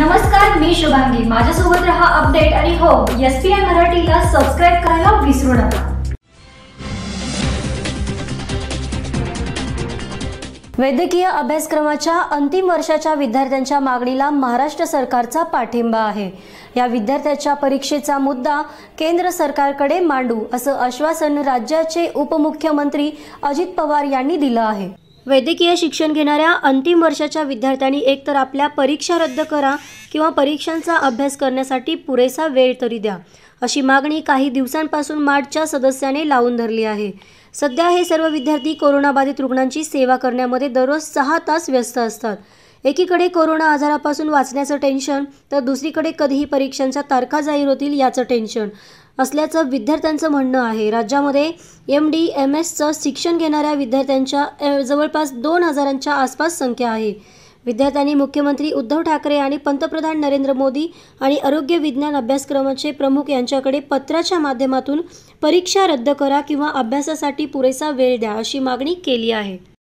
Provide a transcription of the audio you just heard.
नमस्कार मी शुभांगी माझ्यासोबत रहा अपडेट आणि हो एस पी आय मराठीला सबस्क्राईब करायला विसरू नका वैद्यकीय अभ्यासक्रमाच्या अंतिम वर्षाच्या विद्यार्थ्यांच्या मागणीला महाराष्ट्र सरकारचा पाठिंबा आहे या विद्यार्थ्याच्या परीक्षेचा मुद्दा केंद्र सरकारकडे मांडू असं आश्वासन राज्याचे उपमुख्यमंत्री अजित पवार यांनी दिलं आहे वैद्यकीय शिक्षण घेणाऱ्या अंतिम वर्षाच्या विद्यार्थ्यांनी एकतर आपल्या परीक्षा रद्द करा किंवा परीक्षांचा अभ्यास करण्यासाठी पुरेसा वेळ तरी द्या अशी मागणी काही दिवसांपासून मार्चच्या सदस्याने लावून धरली आहे सध्या हे सर्व विद्यार्थी कोरोनाबाधित रुग्णांची सेवा करण्यामध्ये दररोज सहा तास व्यस्त असतात एकीकडे कोरोना आजारापासून वाचण्याचं टेन्शन तर दुसरीकडे कधीही परीक्षांच्या तारखा जाहीर होतील याचं टेन्शन असल्याचं विद्यार्थ्यांचं म्हणणं आहे राज्यामध्ये एम डी एम एसचं शिक्षण घेणाऱ्या विद्यार्थ्यांच्या जवळपास दोन हजारांच्या आसपास संख्या आहे विद्यार्थ्यांनी मुख्यमंत्री उद्धव ठाकरे आणि पंतप्रधान नरेंद्र मोदी आणि आरोग्य विज्ञान अभ्यासक्रमाचे प्रमुख यांच्याकडे पत्राच्या माध्यमातून परीक्षा रद्द करा किंवा अभ्यासासाठी पुरेसा वेळ द्या अशी मागणी केली आहे